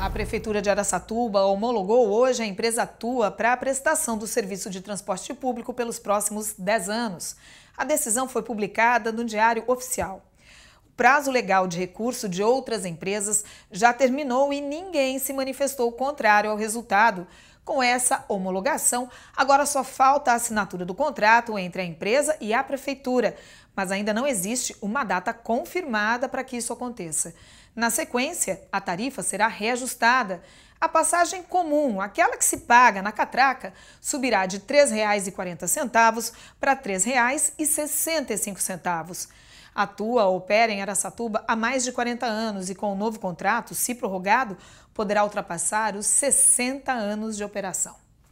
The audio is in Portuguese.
A Prefeitura de Araçatuba homologou hoje a empresa Tua para a prestação do serviço de transporte público pelos próximos 10 anos. A decisão foi publicada no Diário Oficial. O prazo legal de recurso de outras empresas já terminou e ninguém se manifestou contrário ao resultado, com essa homologação, agora só falta a assinatura do contrato entre a empresa e a prefeitura, mas ainda não existe uma data confirmada para que isso aconteça. Na sequência, a tarifa será reajustada. A passagem comum, aquela que se paga na catraca, subirá de R$ 3,40 para R$ 3,65 atua ou opera em Araçatuba há mais de 40 anos e, com o novo contrato, se prorrogado, poderá ultrapassar os 60 anos de operação.